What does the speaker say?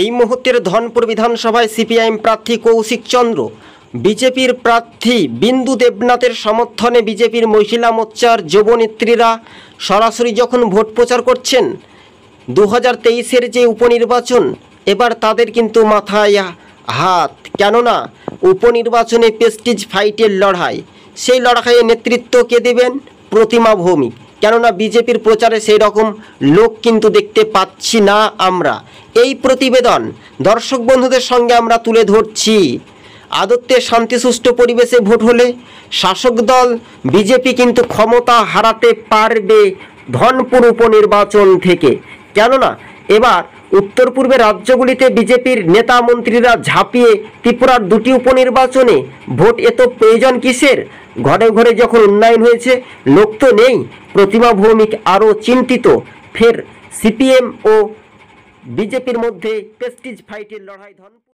এই মুহূর্তের ধনপুর বিধানসভায় সিপিআইএম প্রার্থী কৌশিক চন্দ্র বিজেপির প্রার্থী বিন্দু দেবনাথের সমর্থনে বিজেপির মহিলা মোর্চার যুবনেত্রীরা সরাসরি যখন ভোট প্রচার করছেন দু হাজার যে উপনির্বাচন এবার তাদের কিন্তু মাথায় হাত কেননা উপনির্বাচনে পেস্টিজ ফাইটের লড়াই সেই লড়াইয়ে নেতৃত্ব কে দেবেন প্রতিমা ভৌমিক কেননা বিজেপির প্রচারে সেই রকম লোক কিন্তু দেখতে পাচ্ছি না আমরা এই প্রতিবেদন দর্শক বন্ধুদের সঙ্গে আমরা তুলে ধরছি আদত্তে সুষ্ঠু পরিবেশে ভোট হলে শাসক দল বিজেপি কিন্তু ক্ষমতা হারাতে পারবে ধনপুর উপনির্বাচন থেকে কেননা এবার উত্তর পূর্বের রাজ্যগুলিতে বিজেপির নেতা মন্ত্রীরা ঝাঁপিয়ে ত্রিপুরার দুটি উপনির্বাচনে ভোট এত প্রয়োজন কিসের ঘরে ঘরে যখন উন্নয়ন হয়েছে লোক তো নেই প্রতিমা ভৌমিক আরও চিন্তিত ফের সিপিএম ও বিজেপির মধ্যে প্রেস্টিজ ফাইটের লড়াই ধন